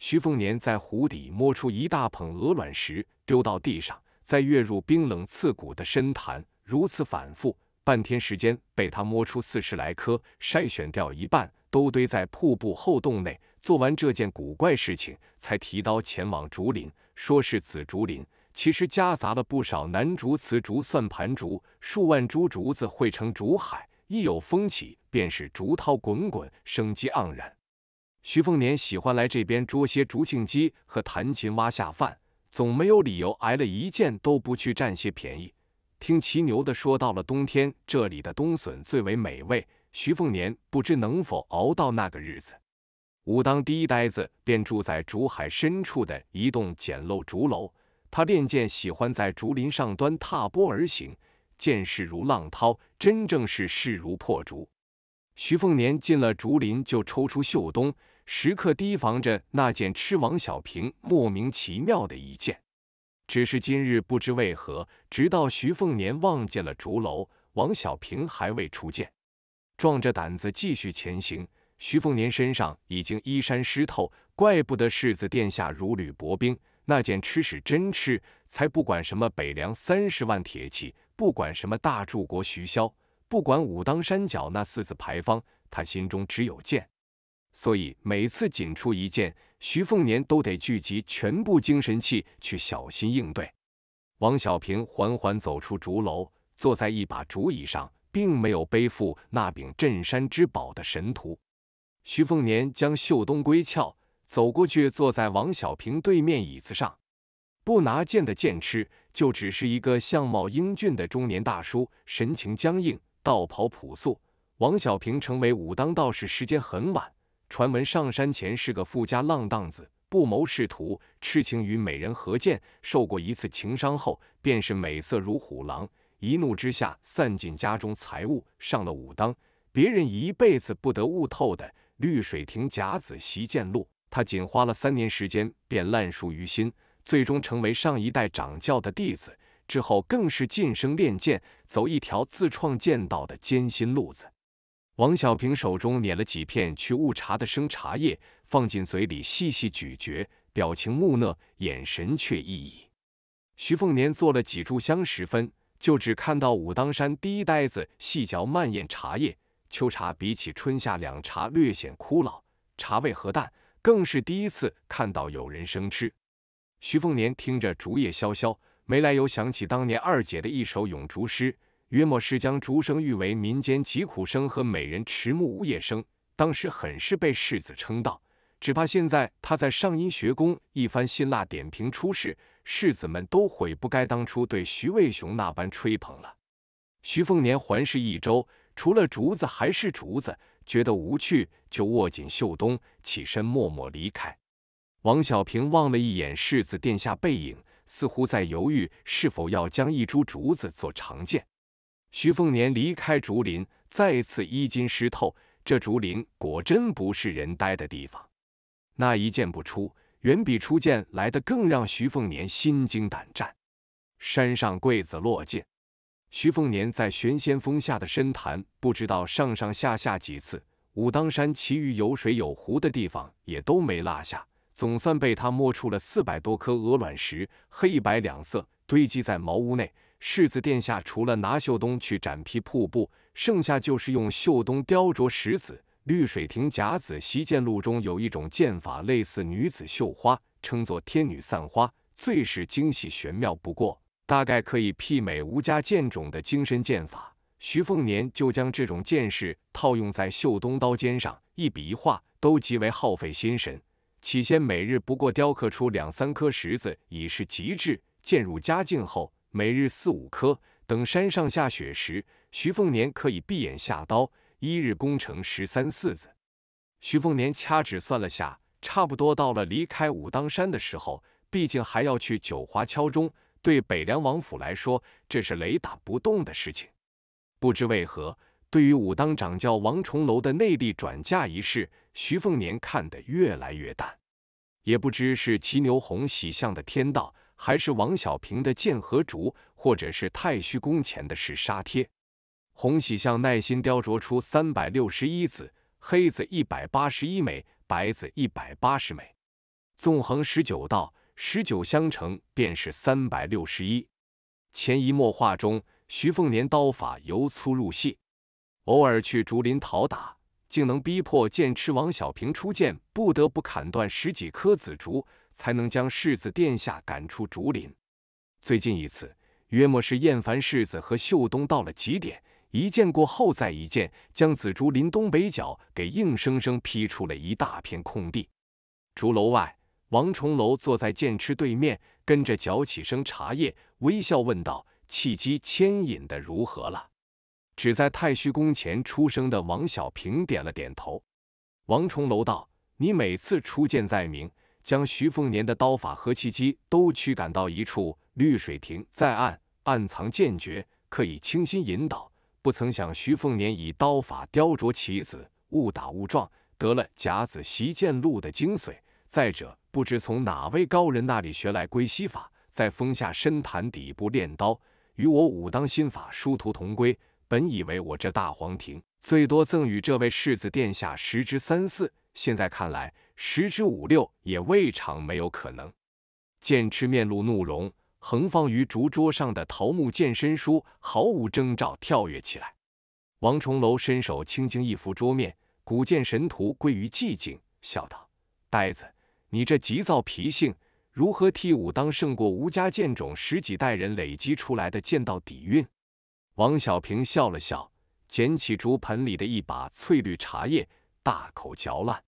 徐凤年在湖底摸出一大捧鹅卵石，丢到地上，再跃入冰冷刺骨的深潭，如此反复，半天时间被他摸出四十来颗，筛选掉一半，都堆在瀑布后洞内。做完这件古怪事情，才提刀前往竹林，说是紫竹林，其实夹杂了不少南竹、瓷竹、算盘竹，数万株竹子汇成竹海，一有风起，便是竹涛滚滚，生机盎然。徐凤年喜欢来这边捉些竹庆鸡和弹琴蛙下饭，总没有理由挨了一剑都不去占些便宜。听骑牛的说，到了冬天这里的冬笋最为美味。徐凤年不知能否熬到那个日子。武当第一呆子便住在竹海深处的一栋简陋竹楼，他练剑喜欢在竹林上端踏波而行，剑势如浪涛，真正是势如破竹。徐凤年进了竹林，就抽出袖东。时刻提防着那剑，吃王小平莫名其妙的一剑。只是今日不知为何，直到徐凤年望见了竹楼，王小平还未出剑。壮着胆子继续前行，徐凤年身上已经衣衫湿透，怪不得世子殿下如履薄冰。那剑吃屎真吃，才不管什么北凉三十万铁骑，不管什么大柱国徐骁，不管武当山脚那四字牌坊，他心中只有剑。所以每次仅出一剑，徐凤年都得聚集全部精神气去小心应对。王小平缓缓走出竹楼，坐在一把竹椅上，并没有背负那柄镇山之宝的神图。徐凤年将袖东归鞘，走过去坐在王小平对面椅子上。不拿剑的剑痴，就只是一个相貌英俊的中年大叔，神情僵硬，道袍朴素。王小平成为武当道士时间很晚。传闻上山前是个富家浪荡子，不谋仕途，痴情于美人何剑。受过一次情伤后，便是美色如虎狼。一怒之下，散尽家中财物，上了武当。别人一辈子不得悟透的《绿水亭甲子习剑录》，他仅花了三年时间便烂熟于心。最终成为上一代掌教的弟子，之后更是晋升练剑，走一条自创剑道的艰辛路子。王小平手中捻了几片去雾茶的生茶叶，放进嘴里细细咀嚼，表情木讷，眼神却异异。徐凤年做了几炷香时分，就只看到武当山第一呆子细嚼慢咽茶叶。秋茶比起春夏两茶略显枯老，茶味何淡，更是第一次看到有人生吃。徐凤年听着竹叶萧萧，没来由想起当年二姐的一首咏竹诗。约莫是将竹生誉为民间疾苦生和美人迟暮呜咽生，当时很是被世子称道。只怕现在他在上音学宫一番辛辣点评出世，世子们都悔不该当初对徐渭雄那般吹捧了。徐凤年环视一周，除了竹子还是竹子，觉得无趣，就握紧袖东，起身默默离开。王小平望了一眼世子殿下背影，似乎在犹豫是否要将一株竹子做长剑。徐凤年离开竹林，再次衣襟湿透。这竹林果真不是人待的地方。那一剑不出，远比初见来的更让徐凤年心惊胆战。山上桂子落尽，徐凤年在玄仙峰下的深潭，不知道上上下下几次。武当山其余有水有湖的地方也都没落下，总算被他摸出了四百多颗鹅卵石，黑白两色堆积在茅屋内。世子殿下除了拿秀东去斩劈瀑布，剩下就是用秀东雕琢石子。绿水亭甲子习剑录中有一种剑法，类似女子绣花，称作天女散花，最是精细玄妙。不过，大概可以媲美吴家剑种的精神剑法。徐凤年就将这种剑式套用在秀东刀尖上，一笔一画都极为耗费心神。起先每日不过雕刻出两三颗石子，已是极致。渐入佳境后。每日四五颗。等山上下雪时，徐凤年可以闭眼下刀，一日攻成十三四子。徐凤年掐指算了下，差不多到了离开武当山的时候。毕竟还要去九华敲钟，对北凉王府来说，这是雷打不动的事情。不知为何，对于武当掌教王重楼的内力转嫁一事，徐凤年看得越来越淡。也不知是骑牛红喜相的天道。还是王小平的剑和竹，或者是太虚宫前的石沙贴。红喜相耐心雕琢出三百六十一子，黑子一百八十一枚，白子一百八十枚，纵横十九道，十九相乘便是三百六十一。潜移默化中，徐凤年刀法由粗入细，偶尔去竹林讨打。竟能逼迫剑痴王小平出剑，不得不砍断十几棵紫竹，才能将世子殿下赶出竹林。最近一次，约莫是厌烦世子和秀东到了极点，一剑过后再一剑，将紫竹林东北角给硬生生劈出了一大片空地。竹楼外，王重楼坐在剑痴对面，跟着嚼起生茶叶，微笑问道：“契机牵引的如何了？”只在太虚宫前出生的王小平点了点头。王重楼道：“你每次出剑在明，将徐凤年的刀法和气机都驱赶到一处绿水亭，在暗暗藏剑诀，可以倾心引导。不曾想徐凤年以刀法雕琢棋子，误打误撞得了《甲子习剑录》的精髓。再者，不知从哪位高人那里学来归西法，在峰下深潭底部练刀，与我武当心法殊途同归。”本以为我这大皇庭最多赠与这位世子殿下十之三四，现在看来十之五六也未尝没有可能。剑痴面露怒容，横放于竹桌上的桃木剑身书毫无征兆跳跃起来。王重楼伸手轻轻一扶桌面，古剑神图归于寂静，笑道：“呆子，你这急躁脾性，如何替武当胜过吴家剑种十几代人累积出来的剑道底蕴？”王小平笑了笑，捡起竹盆里的一把翠绿茶叶，大口嚼烂。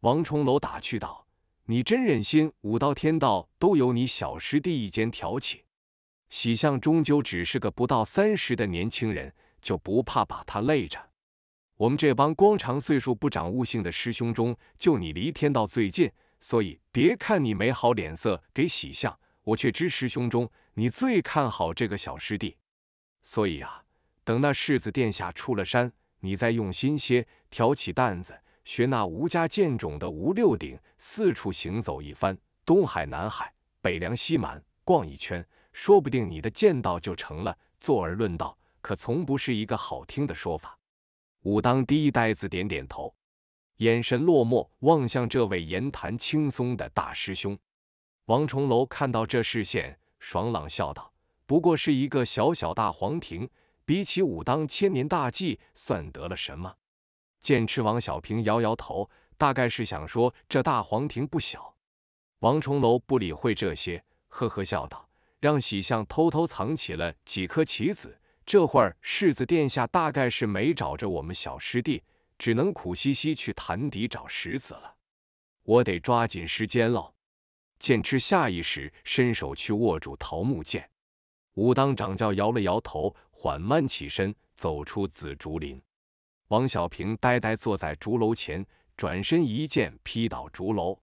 王重楼打趣道：“你真忍心，武道天道都由你小师弟一肩挑起？喜相终究只是个不到三十的年轻人，就不怕把他累着？我们这帮光长岁数不长悟性的师兄中，就你离天道最近，所以别看你没好脸色给喜相，我却知师兄中你最看好这个小师弟。”所以啊，等那世子殿下出了山，你再用心些，挑起担子，学那吴家剑种的吴六鼎，四处行走一番，东海、南海、北凉、西蛮，逛一圈，说不定你的剑道就成了。坐而论道，可从不是一个好听的说法。武当第一呆子点点头，眼神落寞，望向这位言谈轻松的大师兄。王重楼看到这视线，爽朗笑道。不过是一个小小大皇庭，比起武当千年大计，算得了什么？剑痴王小平摇摇头，大概是想说这大皇庭不小。王重楼不理会这些，呵呵笑道：“让喜相偷偷藏起了几颗棋子，这会儿世子殿下大概是没找着我们小师弟，只能苦兮兮去潭底找石子了。我得抓紧时间喽。”剑痴下意识伸手去握住桃木剑。武当掌教摇了摇头，缓慢起身，走出紫竹林。王小平呆呆坐在竹楼前，转身一剑劈倒竹楼。